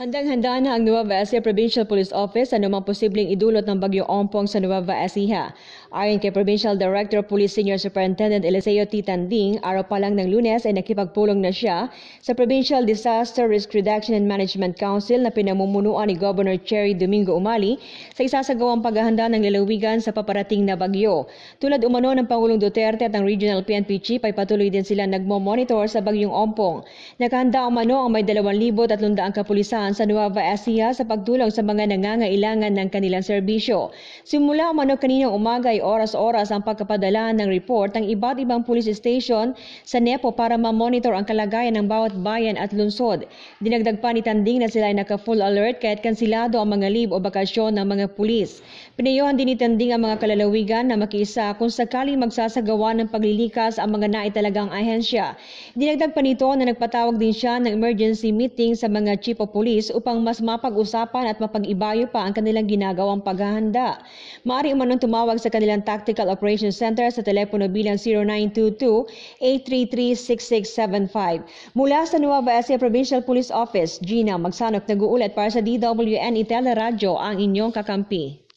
Handang-handa na ang Nueva Ecija Provincial Police Office sa anumang posibleng idulot ng Bagyong Ompong sa Nueva Ecija. Ayon kay Provincial Director of Police Senior Superintendent Eliseo T. Tanding, araw pa lang ng lunes ay nakipagpulong na siya sa Provincial Disaster Risk Reduction and Management Council na pinamumunuan ni Governor Cherry Domingo Umali sa isasagawang paghahanda ng lalawigan sa paparating na bagyo. Tulad umano ng Pangulong Duterte at ang Regional PNP Chief ay patuloy din sila nagmo-monitor sa Bagyong Ompong. Nakahanda umano ang may 2,300 kapulisan naman sa Nueva Ecija sa pagtulong sa mga nangangailangan ng kanilang serbisyo. Simula umano kaninang umaga ay oras-oras ang pagkapadala ng report ng iba't ibang police station sa NEPO para ma-monitor ang kalagayan ng bawat bayan at lungsod. Dinagdag pa ni Tanding na sila ay naka-full alert kahit kansilado ang mga leave o bakasyon ng mga pulis. Pinayohan din ni Tanding ang mga kalalawigan na makiisa kung sakaling magsasagawa ng paglilikas ang mga naitalagang ahensya. Dinagdag pa nito na nagpatawag din siya ng emergency meeting sa mga chief of police Police upang mas mapag-usapan at mapag-ibayo pa ang kanilang ginagawang paghahanda. Maari umanong tumawag sa kanilang Tactical Operations Center sa telepono bilang 0922-833-6675. Mula sa Nueva Ecija Provincial Police Office, Gina Magsanok nag-uulat para sa DWN Itela Radio, ang inyong kakampi.